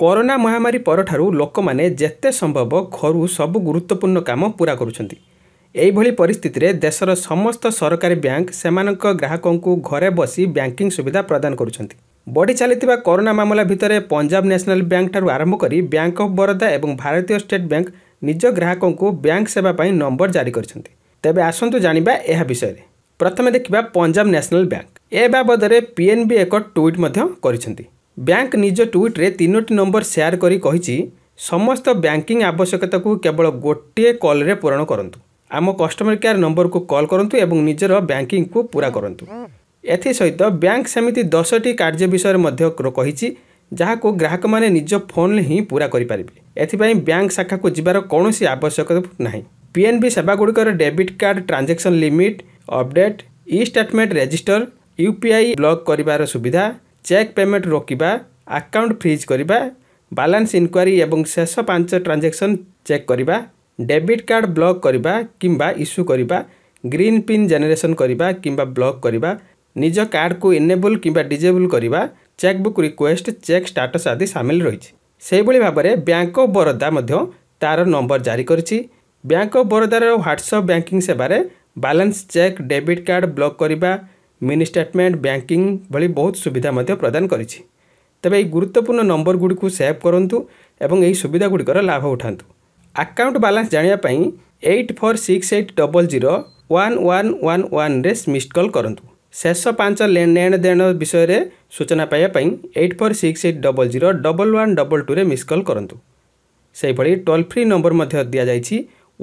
corona ମହାମାରୀ ପରଠାରୁ ଲୋକମାନେ ଯେତେ ସମ୍ଭବ ଘରୁ ସବୁ ଗୁରୁତ୍ୱପୂର୍ଣ୍ଣ କାମ ପୂରା କରୁଛନ୍ତି ଏହିଭଳି ପରିସ୍ଥିତିରେ ଦେଶର ସମସ୍ତ ସରକାରୀ ବ୍ୟାଙ୍କ ସେମାନଙ୍କ ଗ୍ରାହକଙ୍କୁ ଘରେ ବସି ବ୍ୟାଙ୍କିଂ ସୁବିଧା ପ୍ରଦାନ କରୁଛନ୍ତି ବଢ଼ି ଚାଲିଥିବା କରୋନା ମାମଲା ଭିତରେ ପଞ୍ଜାବ ନ୍ୟାସନାଲ ବ୍ୟାଙ୍କଠାରୁ ଆରମ୍ଭ କରି ବ୍ୟାଙ୍କ ଅଫ୍ ବରୋଦା ଏବଂ ଭାରତୀୟ ଷ୍ଟେଟ୍ ବ୍ୟାଙ୍କ ନିଜ ଗ୍ରାହକଙ୍କୁ ବ୍ୟାଙ୍କ ସେବା ପାଇଁ ନମ୍ବର ଜାରି କରିଛନ୍ତି ତେବେ ଆସନ୍ତୁ ଜାଣିବା ଏହା ବିଷୟରେ ପ୍ରଥମେ ଦେଖିବା ପଞ୍ଜାବ ନ୍ୟାସନାଲ ବ୍ୟାଙ୍କ ଏ ବାବଦରେ ପିଏନ୍ବି ଏକ ଟୁଇଟ୍ ମଧ୍ୟ କରିଛନ୍ତି ବ୍ୟାଙ୍କ ନିଜ ଟ୍ୱିଟ୍ରେ ତିନୋଟି ନମ୍ବର ସେୟାର କରି କହିଛି ସମସ୍ତ ବ୍ୟାଙ୍କିଂ ଆବଶ୍ୟକତାକୁ କେବଳ ଗୋଟିଏ କଲ୍ରେ ପୂରଣ କରନ୍ତୁ ଆମ କଷ୍ଟମର କେୟାର ନମ୍ବରକୁ କଲ୍ କରନ୍ତୁ ଏବଂ ନିଜର ବ୍ୟାଙ୍କିଂକୁ ପୂରା କରନ୍ତୁ ଏଥିସହିତ ବ୍ୟାଙ୍କ ସେମିତି ଦଶଟି କାର୍ଯ୍ୟ ବିଷୟରେ ମଧ୍ୟ କହିଛି ଯାହାକୁ ଗ୍ରାହକମାନେ ନିଜ ଫୋନ୍ରେ ହିଁ ପୂରା କରିପାରିବେ ଏଥିପାଇଁ ବ୍ୟାଙ୍କ ଶାଖାକୁ ଯିବାର କୌଣସି ଆବଶ୍ୟକତା ନାହିଁ ପିଏନ୍ବି ସେବାଗୁଡ଼ିକର debit card transaction limit update E statement register ଆଇ ବ୍ଲକ୍ କରିବାର ସୁବିଧା ଚେକ୍ ପେମେଣ୍ଟ ରୋକିବା ଆକାଉଣ୍ଟ ଫ୍ରିଜ୍ କରିବା ବାଲାନ୍ସ ଇନକ୍ୱାରି ଏବଂ ଶେଷ ପାଞ୍ଚ ଟ୍ରାଞ୍ଜାକ୍ସନ୍ ଚେକ୍ କରିବା ଡେବିଟ୍ କାର୍ଡ଼ ବ୍ଲକ୍ କରିବା କିମ୍ବା ଇସ୍ୟୁ କରିବା ଗ୍ରୀନ୍ ପିନ୍ ଜେନେରେସନ୍ କରିବା କିମ୍ବା ବ୍ଲକ୍ କରିବା ନିଜ କାର୍ଡ଼କୁ ଇନେବୁଲ୍ କିମ୍ବା ଡିଜେବୁଲ୍ କରିବା ଚେକ୍ବୁକ୍ ରିକ୍ୱେଷ୍ଟ ଚେକ୍ ଷ୍ଟାଟସ୍ ଆଦି ସାମିଲ ରହିଛି ସେହିଭଳି ଭାବରେ ବ୍ୟାଙ୍କ ଅଫ୍ ବରୋଦା ମଧ୍ୟ ତା'ର ନମ୍ବର ଜାରି କରିଛି ବ୍ୟାଙ୍କ ଅଫ୍ ବରୋଦାର ହ୍ୱାଟ୍ସଅପ୍ ବ୍ୟାଙ୍କିଂ ସେବାରେ balance check debit card block କରିବା ମିନି ଷ୍ଟେଟମେଣ୍ଟ ବ୍ୟାଙ୍କିଂ ଭଳି ବହୁତ ସୁବିଧା ମଧ୍ୟ ପ୍ରଦାନ କରିଛି ତେବେ ଏହି ଗୁରୁତ୍ୱପୂର୍ଣ୍ଣ ନମ୍ବରଗୁଡ଼ିକୁ ସେଭ୍ କରନ୍ତୁ ଏବଂ ଏହି ସୁବିଧାଗୁଡ଼ିକର ଲାଭ ଉଠାନ୍ତୁ ଆକାଉଣ୍ଟ ବାଲାନ୍ସ ଜାଣିବା ପାଇଁ eight four six eight double zero one one one ୱାନ୍ରେ ମିସ୍ଡ କଲ୍ କରନ୍ତୁ ଶେଷ ପାଞ୍ଚ ନେଣଦେଣ ବିଷୟରେ ସୂଚନା ପାଇବା ପାଇଁ eight four six eight double zero double one double ଟୁରେ ମିସ୍ କଲ୍ କରନ୍ତୁ ସେହିଭଳି ଟୋଲ୍ ଫ୍ରି ନମ୍ବର ମଧ୍ୟ ଦିଆଯାଇଛି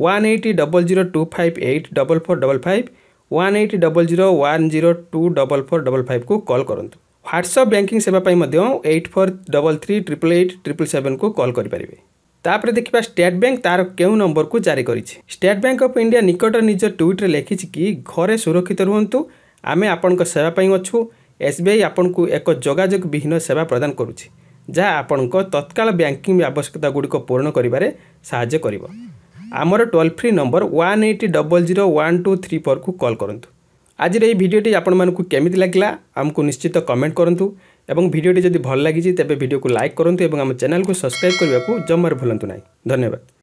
one eight double zero two five eight double four double five one eight double zero one zero two double four double ଫାଇଭ୍କୁ call କରନ୍ତୁ WhatsApp banking ସେବା ପାଇଁ ମଧ୍ୟ eight four double three triple eight triple ସେଭେନ୍କୁ call କରିପାରିବେ ତାପରେ ଦେଖିବା state bank ତାର କେଉଁ ନମ୍ବରକୁ ଜାରି କରିଛି ଷ୍ଟେଟ୍ ବ୍ୟାଙ୍କ ଅଫ୍ ଇଣ୍ଡିଆ ନିକଟରେ ନିଜ ଟ୍ୱିଟ୍ରେ ଲେଖିଛି କି ଘରେ ସୁରକ୍ଷିତ ରୁହନ୍ତୁ ଆମେ ଆପଣଙ୍କ ସେବା ପାଇଁ ଅଛୁ ଏସ୍ବିଆଇ ଆପଣଙ୍କୁ ଏକ ଯୋଗାଯୋଗ ବିହୀନ ସେବା ପ୍ରଦାନ କରୁଛି ଯାହା ଆପଣଙ୍କ ତତ୍କାଳ ବ୍ୟାଙ୍କିଂ ଆବଶ୍ୟକତାଗୁଡ଼ିକ ପୂରଣ କରିବାରେ ସାହାଯ୍ୟ କରିବ ଆମର toll free number one eight double zero one two three ଫୋର୍କୁ କଲ୍ କରନ୍ତୁ ଆଜିର ଏହି ଭିଡ଼ିଓଟି ଆପଣମାନଙ୍କୁ କେମିତି ଲାଗିଲା ଆମକୁ ନିଶ୍ଚିତ କମେଣ୍ଟ କରନ୍ତୁ ଏବଂ ଭିଡ଼ିଓଟି ଯଦି ଭଲ ଲାଗିଛି ତେବେ ଭିଡ଼ିଓକୁ ଲାଇକ୍ କରନ୍ତୁ ଏବଂ ଆମ ଚ୍ୟାନେଲକୁ ସବସ୍କ୍ରାଇବ୍ କରିବାକୁ ଜମାରୁ ଭୁଲନ୍ତୁ ନାହିଁ ଧନ୍ୟବାଦ